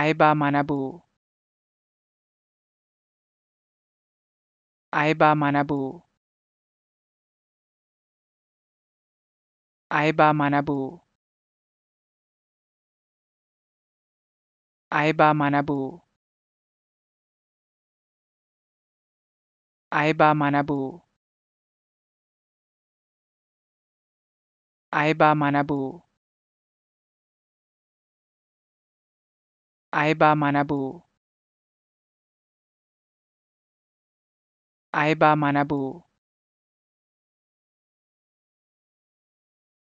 Aiba Manabu. Aiba Manabu. Aiba Manabu. Aiba Manabu. Aiba Manabu. Aiba Manabu. Aiba Manabu. Aiba Manabu.